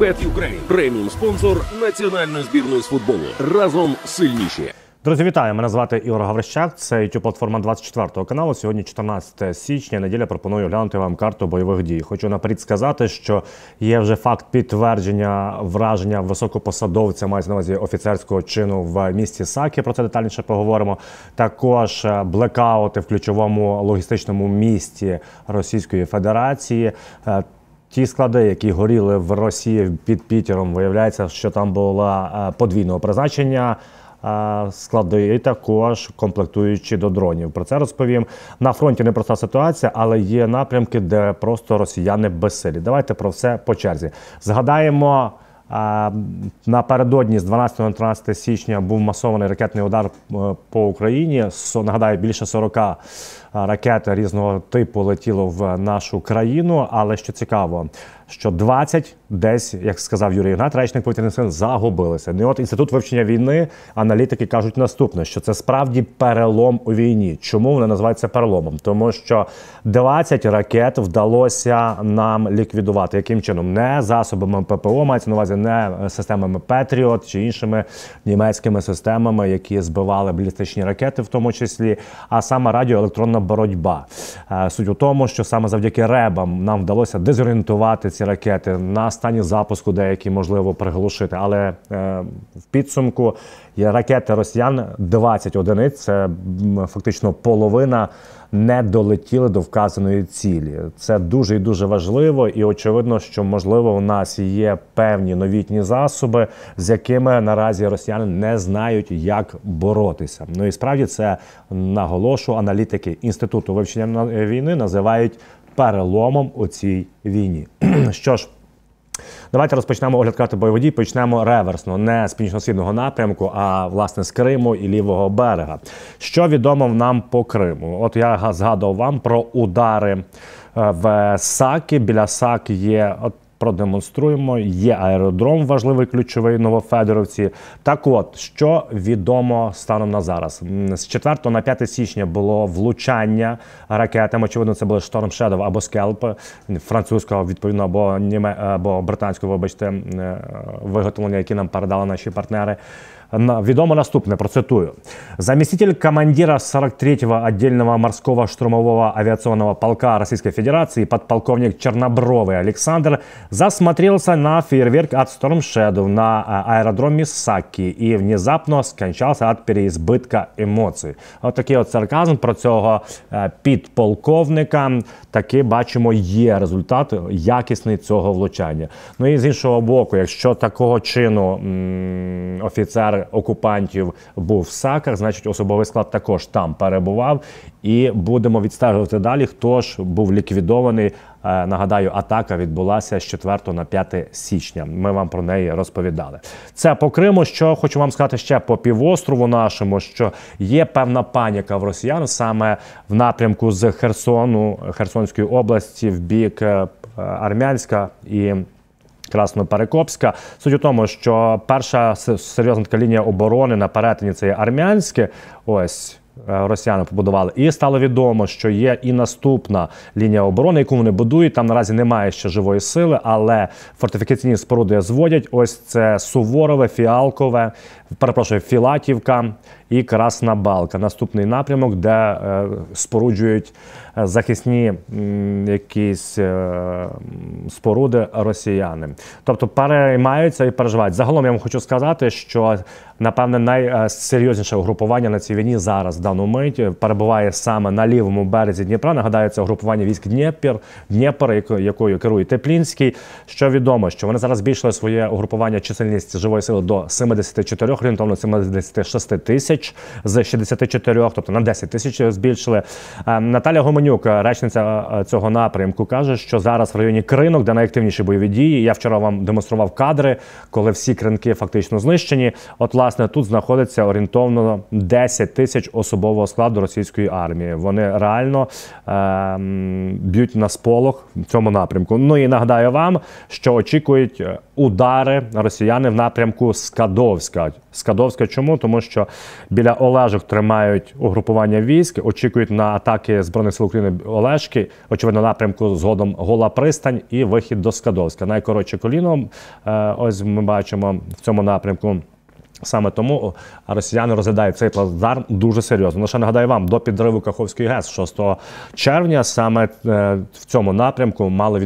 Bet Ukraine – преміум спонсор національної збірної з футболу. Разом сильніші. Друзі, вітаю! Мене звати Ігор Гаврищак. Це youtube платформа 24-го каналу. Сьогодні, 14 січня, неділя пропоную глянути вам карту бойових дій. Хочу наперед сказати, що є вже факт підтвердження враження високопосадовця, мається на увазі офіцерського чину в місті Сакі. Про це детальніше поговоримо. Також е, блекаути в ключовому логістичному місті Російської Федерації е, Ті склади, які горіли в Росії під Пітером, виявляється, що там була е, подвійного призначення. Е, склади і також комплектуючи до дронів. Про це розповім на фронті. Непроста ситуація, але є напрямки, де просто росіяни безсилі. Давайте про все по черзі. Згадаємо. Е, напередодні з 12 на 13 січня був масований ракетний удар по Україні. Нагадаю, більше 40 Ракети різного типу летіло в нашу країну. Але що цікаво, що 20 десь, як сказав Юрій Ігнат, речник повітряних сил, загубилися. Не от інститут вивчення війни аналітики кажуть наступне: що це справді перелом у війні. Чому вони називаються переломом? Тому що 20 ракет вдалося нам ліквідувати. Яким чином не засобами ППО мається на увазі, не системами Петріот чи іншими німецькими системами, які збивали балістичні ракети, в тому числі, а саме радіоелектронна боротьба. Е, суть у тому, що саме завдяки ребам нам вдалося дезорієнтувати ці ракети на стані запуску, деякі можливо приглушити. Але е, в підсумку ракети росіян 20 одиниць це фактично половина не долетіли до вказаної цілі. Це дуже і дуже важливо, і очевидно, що можливо у нас є певні новітні засоби, з якими наразі росіяни не знають, як боротися. Ну і справді це наголошу аналітики інституту вивчення війни називають переломом у цій війні. що ж. Давайте розпочнемо огляд карти бойових дій. Почнемо реверсно, не з північно-східного напрямку, а власне з Криму і лівого берега. Що відомо нам по Криму? От я згадував вам про удари е, в Сакі. Біля САК є от продемонструємо. Є аеродром, важливий ключовий Новофедоровці. Так, от що відомо станом на зараз, з 4 на 5 січня було влучання ракетами. Очевидно, це були Storm Shadow або Скелп французького відповідно або німе або британського, вибачте, е, виготовлення, які нам передали наші партнери відомо наступне. Процитую заміститель командира 43-го отдельного морського штурмового авіаційного полка Російської Федерації, подполковник Чорнобровий Олександр, засмотрелся на фейерверк от Storm Shadow на аеродромі Сакі і внезапно скончався від переізбитка емоцій. От такий от сарказм про цього підполковника. Таки бачимо, є результат якісний цього влучання. Ну і з іншого боку, якщо такого чину офіцер удар окупантів був Сакр, значить особовий склад також там перебував. І будемо відстежувати далі. Хто ж був ліквідований? Е, нагадаю, атака відбулася з 4 на 5 січня. Ми вам про неї розповідали. Це по Криму. Що хочу вам сказати ще по півострову нашому, що є певна паніка в росіян саме в напрямку з Херсону, Херсонської області, в бік е, е, Армянська і. Красно перекопська Суть у тому, що перша серйозна така лінія оборони на перетині це є армянське. Ось Е, росіяни побудували, і стало відомо, що є і наступна лінія оборони, яку вони будують. Там наразі немає ще живої сили, але фортифікаційні споруди зводять. Ось це суворове, фіалкове, перепрошую, філатівка і красна балка. Наступний напрямок, де е, споруджують е, захисні м, якісь е, споруди росіяни, тобто переймаються і переживають. Загалом я вам хочу сказати, що напевне найсерйозніше угрупування на цій війні зараз в даному моменті перебуває саме на лівому березі Дніпра. Нагадаю, це угрупування військ Дніпр, Дніпр, якою керує Теплінський. Що відомо, що вони зараз збільшили своє угрупування чисельність живої сили до 74, орієнтовно 76 тисяч з 64, тобто на 10 тисяч збільшили. Е, Наталя Гоменюк, речниця е, цього напрямку, каже, що зараз в районі кринок, де найактивніші бойові дії. Я вчора вам демонстрував кадри, коли всі кринки фактично знищені. От Власне, тут знаходиться орієнтовно 10 тисяч особового складу російської армії. Вони реально е, б'ють на сполох в цьому напрямку. Ну і нагадаю вам, що очікують е, удари росіяни в напрямку Скадовська. Скадовська, чому тому, що біля Олежок тримають угрупування військ, очікують на атаки збройних сил України Олешки. Очевидно, напрямку згодом гола пристань і вихід до Скадовська. Найкоротше коліном, Е, ось ми бачимо в цьому напрямку. Саме тому росіяни розглядають цей плацдарм дуже серйозно. Ну, ще нагадаю вам до підриву Каховської ГЕС 6 червня. Саме е, в цьому напрямку мали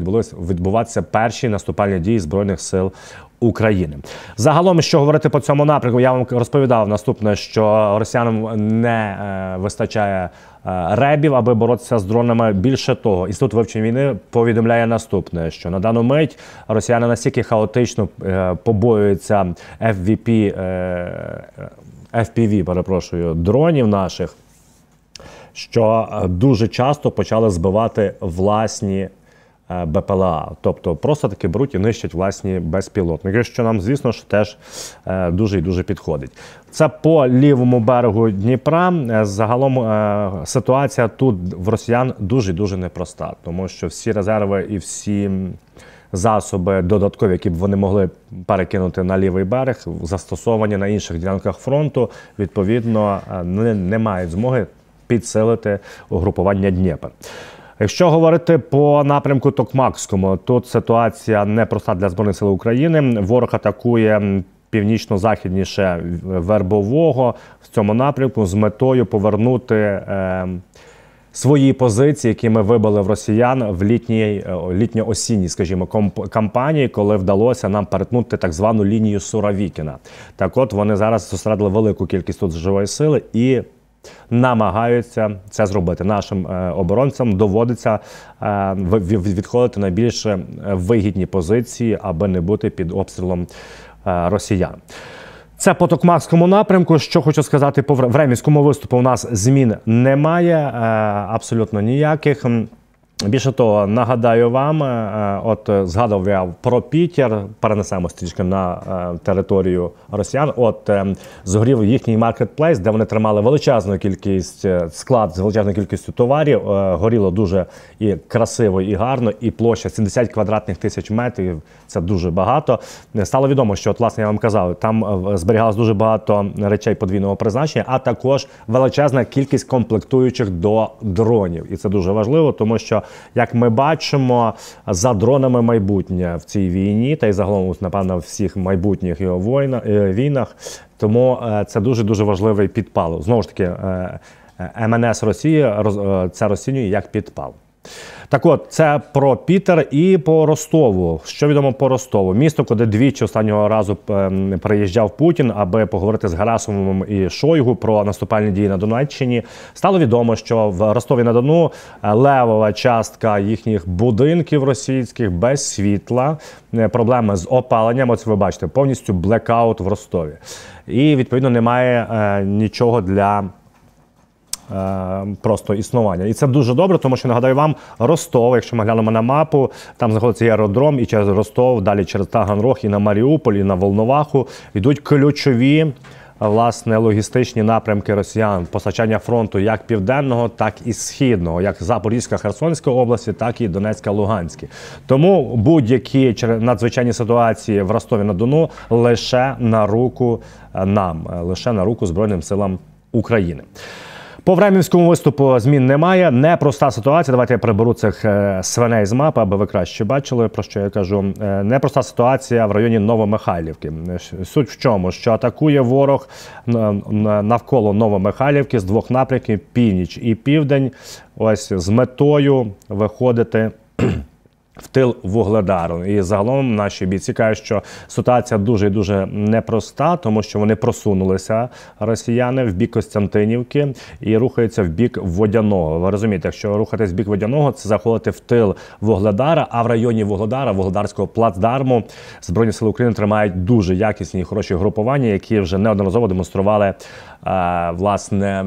відбуватися перші наступальні дії збройних сил України. Загалом, що говорити по цьому напрямку, я вам розповідав наступне, що росіянам не е, вистачає. Е, ребів, аби боротися з дронами. Більше того, інститут вивчення війни повідомляє наступне: що на дану мить росіяни настільки хаотично е, побоюються FVP, FPV, перепрошую, дронів наших, що дуже часто почали збивати власні. Е, БПЛА, тобто просто таки беруть і нищать власні безпілотники, що нам, звісно ж, теж е, дуже і дуже підходить. Це по лівому берегу Дніпра. Е, загалом ситуація тут в росіян дуже дуже непроста, тому що всі резерви і всі. Засоби додаткові, які б вони могли перекинути на лівий берег, застосовані на інших ділянках фронту, відповідно, не, не мають змоги підсилити угрупування Дніпра. Якщо говорити по напрямку Токмакському, тут ситуація не проста для збройних сил України. Ворог атакує. Північно-західніше вербового в цьому напрямку з метою повернути е, свої позиції, які ми вибили в росіян в літній е, літньо-осінній, скажімо, кампанії, коли вдалося нам перетнути так звану лінію Суравікіна. Так, от вони зараз зосередили велику кількість тут живої сили і намагаються це зробити. Нашим е, оборонцям доводиться е, відходити на більш е, вигідні позиції, аби не бути під обстрілом росіян. Це по Токмахському напрямку. Що хочу сказати, по времівському виступу у нас змін немає абсолютно ніяких. Більше того, нагадаю вам, е, от е, згадав я про Пітер, перенесемо стрічки на е, територію росіян. От згорів їхній маркетплейс, де вони тримали величезну кількість склад з величезною кількістю товарів. Горіло дуже і красиво, і гарно, і площа 70 квадратних тисяч метрів. Це дуже багато. Стало відомо, що от, власне я вам казав, там зберігалось дуже багато речей подвійного призначення, а також величезна кількість комплектуючих до дронів. І це дуже важливо, тому що як ми бачимо, за дронами майбутнє в цій війні, та й загалом напевно в всіх майбутніх його війна, е, війнах. Тому е, це дуже дуже важливий підпал. Знову ж таки, е, МНС Росії це розцінює як підпал. Так от, це про Пітер і по Ростову. Що відомо по Ростову? Місто, куди двічі останнього разу ем, приїжджав Путін, аби поговорити з Герасимовим і Шойгу про наступальні дії на Донеччині. Стало відомо, що в Ростові на Дону е, левова частка їхніх будинків російських без світла, е, проблеми з опаленням. Ось ви бачите, повністю блекаут в Ростові. І відповідно немає е, нічого для. Ем, просто існування. І це дуже добре, тому що нагадаю вам Ростов. Якщо ми глянемо на мапу, там знаходиться аеродром, і через Ростов, далі через Таганрог, і на Маріуполь, і на Волноваху йдуть ключові. Власне, логістичні напрямки росіян постачання фронту як південного, так і східного, як Запорізька, Херсонська області, так і Донецька, Луганська. Тому будь-які надзвичайні ситуації в Ростові на Дону лише на руку е, нам, е, лише на руку Збройним силам України. По времінському виступу змін немає. Непроста ситуація. Давайте я приберу цих е, свиней з мапи, аби ви краще бачили, про що я кажу. Е, непроста ситуація в районі Новомихайлівки. Е, суть в чому, що атакує ворог навколо Новомихайлівки з двох напрямків північ і південь. Ось з метою виходити в тил Вугледару. І загалом наші бійці кажуть, що ситуація дуже дуже непроста, тому що вони просунулися росіяни в бік Костянтинівки і рухаються в бік водяного. Ви розумієте, якщо рухатись в бік водяного, це заходити в тил Вугледара. А в районі Вугледара, Вугледарського плацдарму, збройні сили України тримають дуже якісні і хороші групування, які вже неодноразово демонстрували власне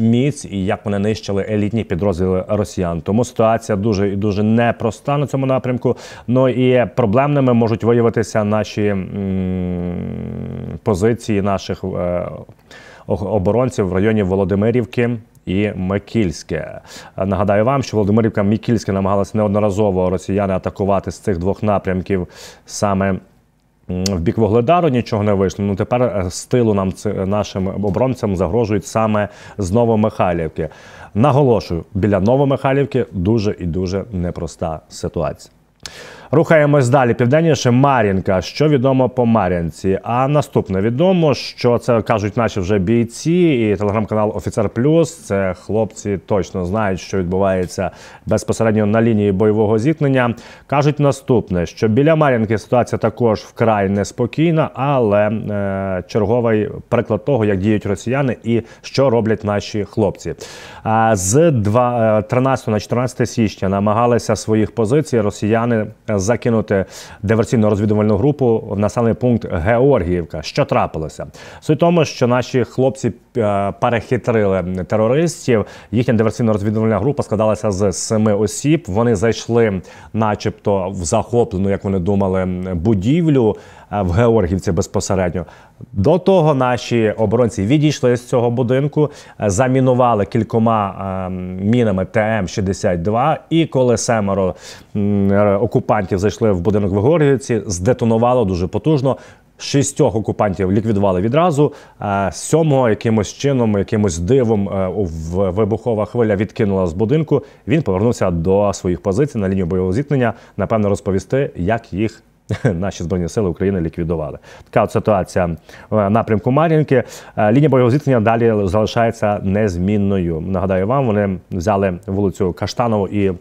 міць і як вони нищили елітні підрозділи росіян. Тому ситуація дуже і дуже непроста на цьому напрямку. Ну і проблемними можуть виявитися наші позиції наших е, оборонців в районі Володимирівки. І Микільське нагадаю вам, що Володимирівка Микільське намагалася неодноразово росіяни атакувати з цих двох напрямків саме в бік Вогледару нічого не вийшло. Ну тепер е, стилу тилу нам нашим оборонцям загрожують саме з Новомихайлівки. Наголошую, біля Новомихайлівки дуже і дуже непроста ситуація. Рухаємось далі. Південніше Мар'їнка. Що відомо по Мар'їнці? А наступне відомо, що це кажуть наші вже бійці, і телеграм-канал Офіцер Плюс. Це хлопці точно знають, що відбувається безпосередньо на лінії бойового зіткнення. Кажуть наступне, що біля Мар'їнки ситуація також вкрай неспокійна, але е, черговий приклад того, як діють росіяни і що роблять наші хлопці. З 13 е, на 14 січня намагалися своїх позицій росіяни. Е, закинути диверсійно розвідувальну групу в населений пункт Георгіївка. Що трапилося? Суть тому, що наші хлопці Е, перехитрили терористів. Їхня диверсійно-розвідувальна група складалася з семи осіб. Вони зайшли, начебто, в захоплену, як вони думали, будівлю е, в Георгівці безпосередньо. До того наші оборонці відійшли з цього будинку, е, замінували кількома мінами ТМ 62 І коли семеро окупантів зайшли в будинок в Георгівці, здетонувало дуже потужно. Шістьох окупантів ліквідували відразу, а сьомого якимось чином, якимось дивом е, вибухова хвиля відкинула з будинку. Він повернувся до своїх позицій на лінію бойового зіткнення. Напевно, розповісти, як їх наші збройні сили України ліквідували. Така от ситуація е, в напрямку Мар'їнки. Е, лінія бойового зіткнення далі залишається незмінною. Нагадаю вам, вони взяли вулицю Каштанову і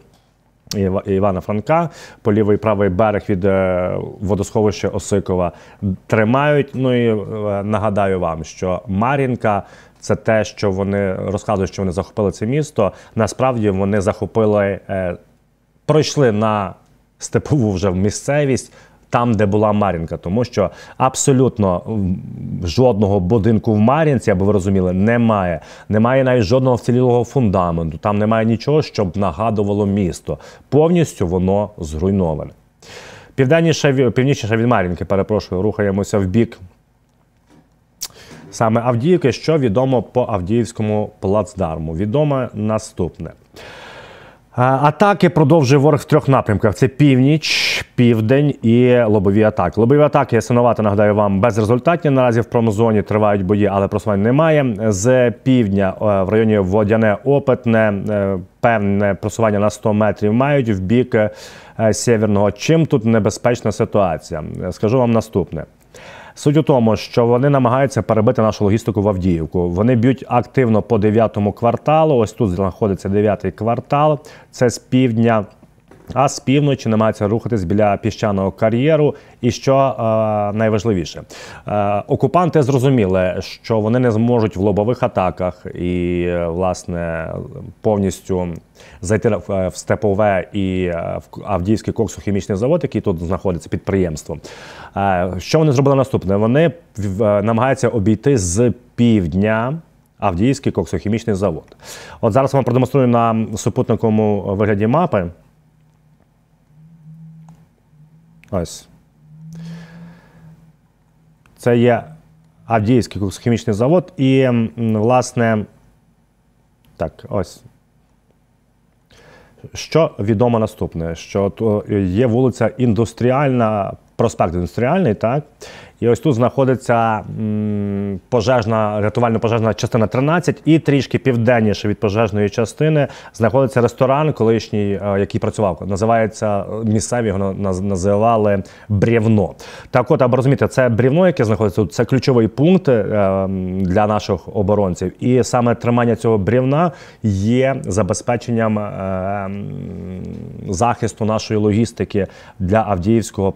Івана Франка, по лівий правий берег від е, водосховища Осикова тримають. Ну і е, нагадаю вам, що Мар'їнка. Це те, що вони розказують, що вони захопили це місто. Насправді вони захопили, е, пройшли на степову вже місцевість, там, де була Мар'їнка, тому що абсолютно жодного будинку в Мар'їнці, аби ви розуміли, немає. Немає навіть жодного вцілілого фундаменту. Там немає нічого, щоб нагадувало місто. Повністю воно зруйноване. Південніше північніше від Мар'їнки, перепрошую, рухаємося в бік. Саме Авдіївки, що відомо по Авдіївському плацдарму. Відоме наступне. Атаки продовжує ворог в трьох напрямках: це північ, південь і лобові атаки. Лобові атаки я синувати нагадаю вам безрезультатні. Наразі в промзоні тривають бої, але просувань немає. З півдня е, в районі водяне опитне е, певне просування на 100 метрів мають в бік е, сєвєрного. Чим тут небезпечна ситуація? Скажу вам наступне. Суть у тому, що вони намагаються перебити нашу логістику в Авдіївку. Вони б'ють активно по 9 кварталу. Ось тут знаходиться 9 квартал. Це з півдня а з півночі намагаються рухатись біля піщаного кар'єру. І що е, найважливіше, е, окупанти зрозуміли, що вони не зможуть в лобових атаках і е, власне повністю зайти е, в степове і е, в Авдіївський коксохімічний завод, який тут знаходиться підприємство. Е, що вони зробили наступне? Вони намагаються обійти з півдня. Авдіївський коксохімічний завод. От зараз вам продемонструю на супутниковому вигляді мапи. Ось. Це є Авдіївський коксохімічний завод, і, власне, так, ось. Що відомо наступне? Що є вулиця Індустріальна, проспект Індустріальний, так? І ось тут знаходиться пожежна, рятувально пожежна частина 13 і трішки південніше від пожежної частини знаходиться ресторан, колишній, е, який працював. Називається е, місцеві його називали брівно. Так, от аби розуміти, це брівно, яке знаходиться тут, це ключовий пункт е, для наших оборонців. І саме тримання цього брівна є забезпеченням захисту нашої логістики для Авдіївського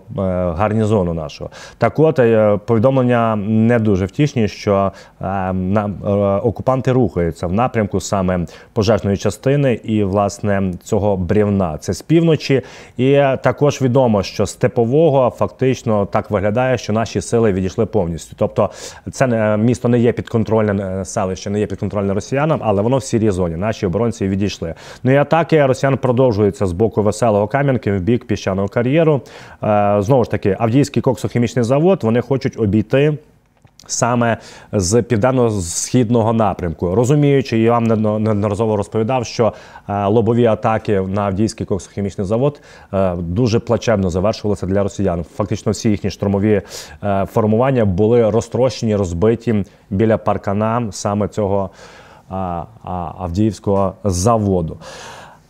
гарнізону. Нашого так, от Е, повідомлення не дуже втішні, що ем, е, окупанти рухаються в напрямку саме пожежної частини і власне цього брівна. Це з півночі, і е, також відомо, що степового фактично так виглядає, що наші сили відійшли повністю. Тобто, це місто не є підконтрольне селище, не є підконтрольне росіянам, але воно в сірій зоні. Наші оборонці відійшли. Ну і атаки росіян продовжуються з боку веселого Кам'янки в бік піщаного кар'єру. Знову ж таки, Авдійський коксохімічний завод. Вони вони хочуть обійти. Саме з південно-східного напрямку, розуміючи, я вам неодноразово розповідав, що е, лобові атаки на Авдійський коксохімічний завод е, дуже плачевно завершувалися для росіян. Фактично, всі їхні штурмові е, формування були розтрощені, розбиті біля паркана саме цього Авдіївського заводу.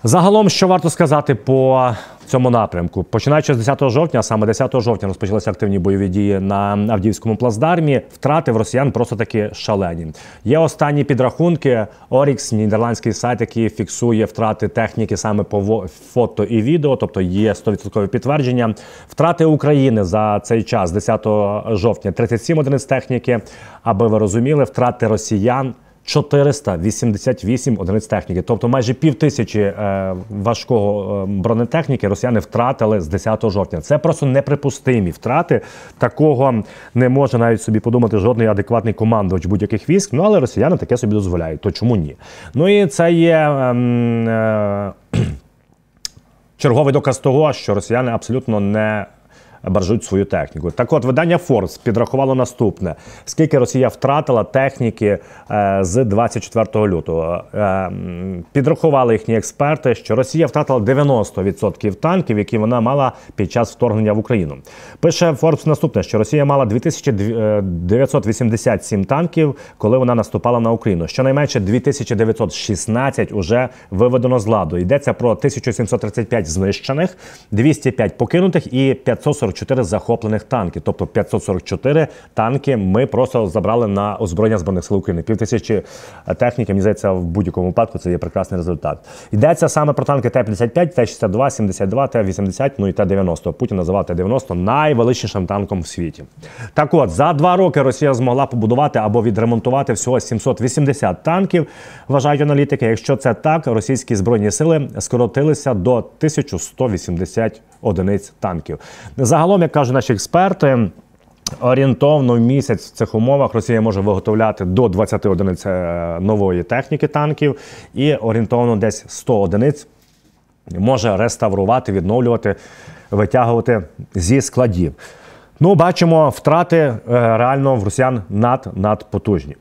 Загалом, що варто сказати по цьому напрямку. Починаючи з 10 жовтня, саме 10 жовтня розпочалися активні бойові дії на Авдіївському плацдармі. Втрати в росіян просто таки шалені. Є останні підрахунки. Орікс, нідерландський сайт, який фіксує втрати техніки саме по фото і відео, тобто є 100% підтвердження. Втрати України за цей час, 10 жовтня, 37 одиниць техніки. Аби ви розуміли, втрати росіян. 488 одиниць техніки, тобто майже пів тисячі е, важкого е, бронетехніки росіяни втратили з 10 жовтня. Це просто неприпустимі втрати. Такого не може навіть собі подумати жодний адекватний командувач будь-яких військ. Ну але росіяни таке собі дозволяють. То чому ні? Ну і це є. Ем, е, Черговий доказ того, що росіяни абсолютно не баржують свою техніку. Так, от видання Forbes підрахувало наступне: скільки Росія втратила техніки е, з 24 лютого. Е, підрахували їхні експерти, що Росія втратила 90% танків, які вона мала під час вторгнення в Україну. Пише Forbes наступне, що Росія мала 2987 е, танків, коли вона наступала на Україну. Щонайменше 2916 уже виведено з ладу. Йдеться про 1735 знищених, 205 покинутих і 540 544 захоплених танків, Тобто 544 танки ми просто забрали на озброєння збройних сил України. Пів тисячі е, техніки мені здається, в будь-якому випадку це є прекрасний результат. Йдеться саме про танки Т-55, Т-62, 72, Т-80, ну і Т-90. Путін називав Т-90 найвеличнішим танком в світі. Так, от за два роки Росія змогла побудувати або відремонтувати всього 780 танків. Вважають аналітики. Якщо це так, російські збройні сили скоротилися до 1180 одиниць танків. Загалом, як кажуть наші експерти. Орієнтовно в місяць в цих умовах Росія може виготовляти до 20 одиниць е, нової техніки танків і орієнтовно десь 100 одиниць може реставрувати, відновлювати, витягувати зі складів. Ну, бачимо, втрати е, реально в росіян над надпотужні.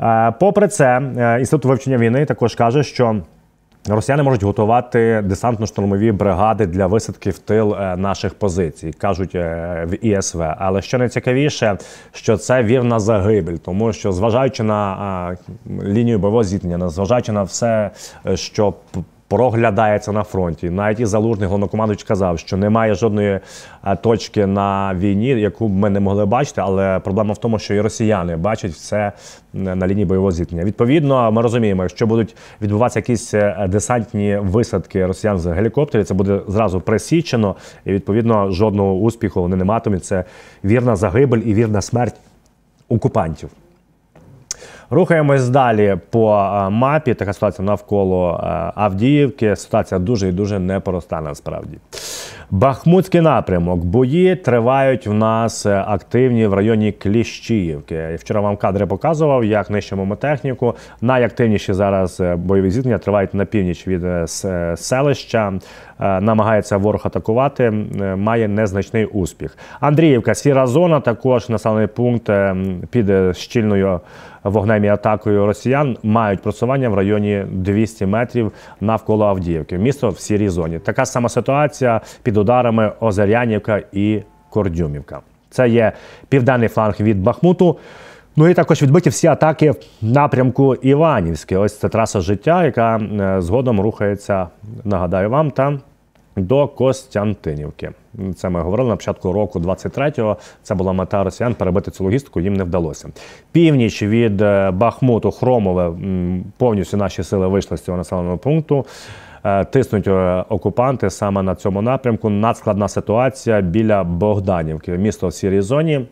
Е, попри це, інститут вивчення війни також каже, що Росіяни можуть готувати десантно-штурмові бригади для висадки в тил е, наших позицій, кажуть е, в ІСВ. Але що найцікавіше, що це вів на загибель, тому що зважаючи на е, лінію бойового зіткнення, зважаючи на все, що проглядається на фронті. Навіть і залужний головнокомандуючий казав, що немає жодної е, точки на війні, яку б ми не могли бачити, але проблема в тому, що і росіяни бачать все на лінії бойового зіткнення. Відповідно, ми розуміємо, якщо будуть відбуватися якісь е, десантні висадки росіян з гелікоптерів, це буде зразу пресічено, і відповідно жодного успіху вони не матимуть. Це вірна загибель і вірна смерть окупантів. Рухаємось далі по е, мапі. Така ситуація навколо е, Авдіївки. Ситуація дуже і дуже непроста насправді. Бахмутський напрямок. Бої тривають в нас е, активні в районі Кліщіївки. Вчора вам кадри показував, як нищимо техніку. Найактивніші зараз е, бойові зіткнення тривають на північ від е, селища. Намагається ворог атакувати, має незначний успіх. Андріївка, сіра зона, також населений пункт під щільною вогнем і атакою росіян. Мають просування в районі 200 метрів навколо Авдіївки. Місто в сірій зоні. Така сама ситуація під ударами Озер'янівка і Кордюмівка. Це є південний фланг від Бахмуту. Ну і також відбиті всі атаки в напрямку Іванівське. Ось це траса життя, яка е, згодом рухається, нагадаю вам, там до Костянтинівки. Це ми говорили на початку року 23-го. Це була мета росіян перебити цю логістику, їм не вдалося. Північ від е, Бахмуту, Хромове повністю наші сили вийшли з цього населеного пункту. Е, тиснуть е, окупанти саме на цьому напрямку. Надскладна ситуація біля Богданівки, місто в сірій зоні.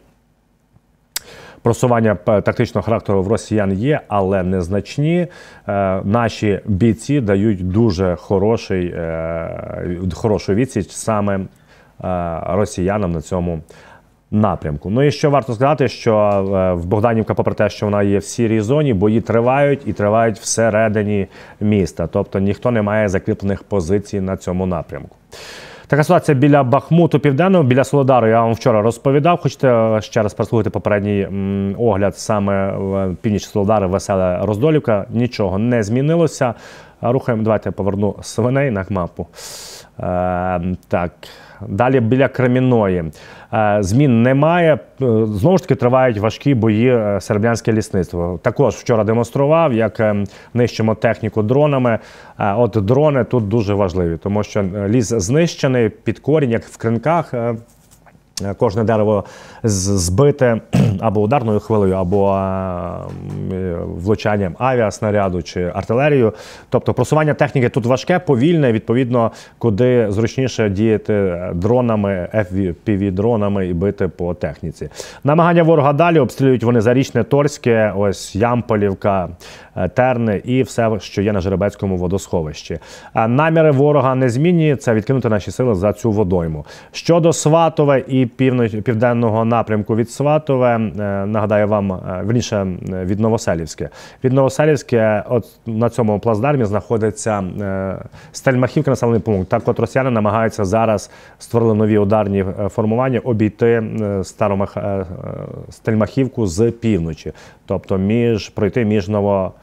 Просування е, тактичного характеру в росіян є, але незначні. Наші бійці дають дуже хороший, хорошу відсіч саме росіянам на цьому напрямку. Ну і що варто сказати, що е, в Богданівка, попри те, що вона є в сірій зоні, бої тривають і тривають всередині міста. Тобто ніхто не має закріплених позицій на цьому напрямку. Така ситуація біля Бахмуту Південного, біля Солодару, я вам вчора розповідав. Хочете е, ще раз прослухати попередній огляд саме е, північ Солодари, весела Роздолівка. Нічого не змінилося. Рухаємо. Давайте я поверну свиней на мапу. Е, так, далі біля Креміної. Е, змін немає. Е, знову ж таки тривають важкі бої серб'янське лісництво. Також вчора демонстрував, як ем, нищимо техніку дронами. От дрони тут дуже важливі, тому що ліс знищений під корінь, як в кринках. Е, кожне дерево збите або ударною хвилею, або е, влучанням авіаснаряду чи артилерію. Тобто просування техніки тут важке, повільне, відповідно, куди зручніше діяти дронами, fpv дронами і бити по техніці. Намагання ворога далі обстрілюють вони Зарічне, Торське, ось Ямполівка, е, Терни і все, що є на Жеребецькому водосховищі. Наміри ворога не незмінні. Це відкинути наші сили за цю водойму. Щодо Сватове і півноч, південного напрямку від Сватове. Е, нагадаю вам е, верніше від Новоселівське. Від Новоселівське, от на цьому плацдармі знаходиться е, Стельмахівка, населений пункт. Так, от росіяни намагаються зараз створили нові ударні формування, обійти Старомах... Стельмахівку з півночі, тобто між пройти між Новоселівське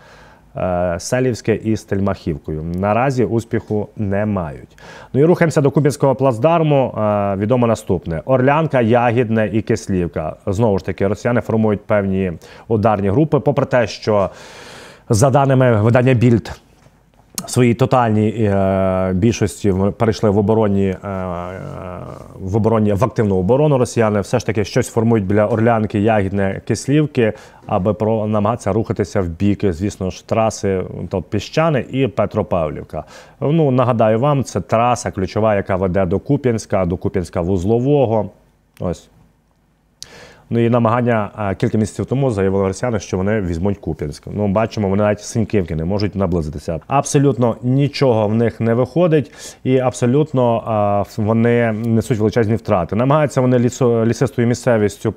Е, Селівське і Стельмахівкою. Наразі успіху не мають. Ну і рухаємося до Купінського плацдарму. Е, відомо наступне: Орлянка, Ягідне і Кислівка. Знову ж таки, росіяни формують певні ударні групи. Попри те, що за даними видання Більд в своїй тотальній е, більшості перейшли в оборонні е, е, в оборонні в активну оборону росіяни. Все ж таки щось формують біля Орлянки, Ягідне, Кислівки, аби про намагатися рухатися в бік, звісно ж, траси то Піщани і Петропавлівка. Ну нагадаю вам, це траса ключова, яка веде до Куп'янська, до Куп'янська вузлового. Ось Ну і намагання кілька місяців тому заявили росіяни, що вони візьмуть Куп'янськ. Ну бачимо, вони навіть синьківки не можуть наблизитися. Абсолютно нічого в них не виходить, і абсолютно вони несуть величезні втрати. Намагаються вони лісо, лісистою місцевістю е,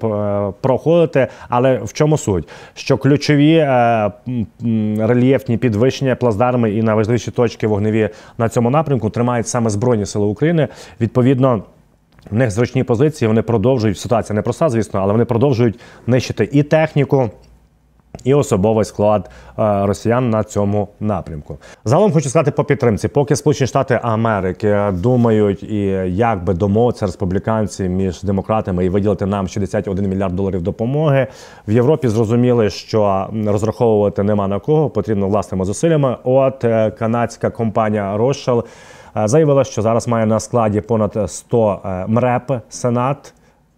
проходити. Але в чому суть? Що ключові е, рельєфні підвищення плацдарми і найважливіші точки вогневі на цьому напрямку тримають саме збройні сили України відповідно в них зручні позиції, вони продовжують. Ситуація не проста, звісно, але вони продовжують нищити і техніку. І особовий склад е, росіян на цьому напрямку. Загалом хочу сказати по підтримці, поки Сполучені Штати Америки думають і як би домовитися республіканці між демократами і виділити нам 61 мільярд доларів допомоги. В Європі зрозуміли, що розраховувати нема на кого потрібно власними зусиллями. От е, канадська компанія Rothschild Е, заявила, що зараз має на складі понад 100 е, МРЕП Сенат,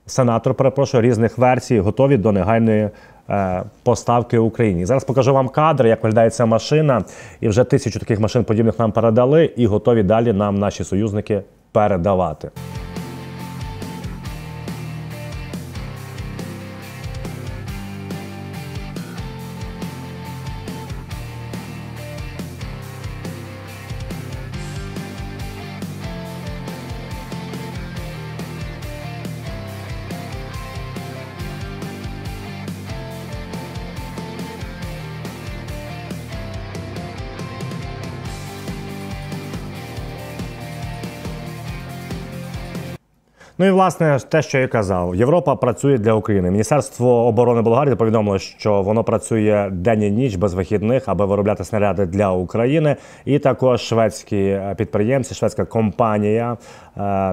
сенатор, перепрошую, різних версій, готові до негайної. Е, поставки Україні зараз покажу вам кадри, як виглядає ця машина, і вже тисячу таких машин подібних нам передали, і готові далі нам наші союзники передавати. Ну і власне те, що я казав, Європа працює для України. Міністерство оборони Болгарії повідомило, що воно працює день і ніч без вихідних, аби виробляти снаряди для України. І також шведські е, підприємці, шведська компанія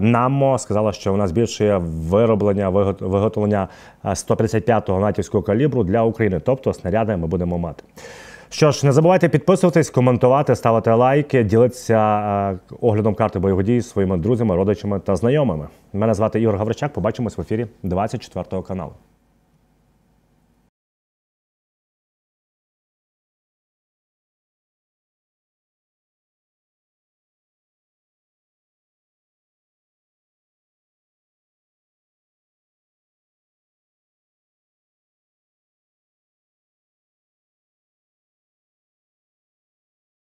Намо е, сказала, що вона збільшує вироблення виготовлення е, 135-го натівського калібру для України. Тобто снаряди ми будемо мати. Що ж, не забувайте підписуватись, коментувати, ставити лайки, ділитися е, оглядом карти бойових дій своїми друзями, родичами та знайомими. Мене звати Ігор Гавричак. Побачимось в ефірі 24 каналу.